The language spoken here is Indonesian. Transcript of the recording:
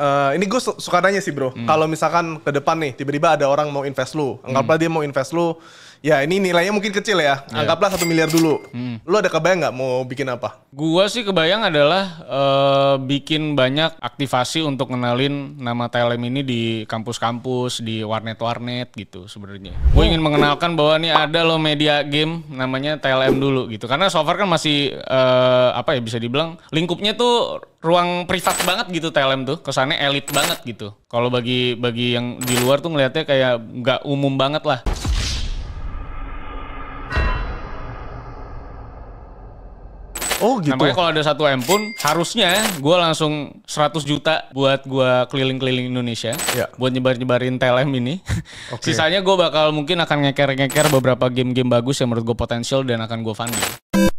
Uh, ini gue suka nanya sih bro, hmm. kalau misalkan ke depan nih tiba-tiba ada orang mau invest lu, hmm. anggaplah hmm. dia mau invest lu, ya ini nilainya mungkin kecil ya, iya. anggaplah satu miliar dulu. Hmm. Lu ada kebayang nggak mau bikin apa? Gue sih kebayang adalah uh, bikin banyak aktivasi untuk kenalin nama TLM ini di kampus-kampus, di warnet-warnet gitu sebenarnya. Gue ingin mengenalkan bahwa nih ada lo media game namanya TLM dulu gitu, karena software kan masih uh, apa ya bisa dibilang lingkupnya tuh ruang privat banget gitu TLM tuh kesannya elit banget gitu kalau bagi bagi yang di luar tuh ngelihatnya kayak nggak umum banget lah Oh gitu. Namanya kalau ada satu M pun harusnya gue langsung 100 juta buat gue keliling-keliling Indonesia. Ya. Buat nyebar-nyebarin TLM ini. Okay. Sisanya gue bakal mungkin akan ngeker-ngeker beberapa game-game bagus yang menurut gue potensial dan akan gue funding.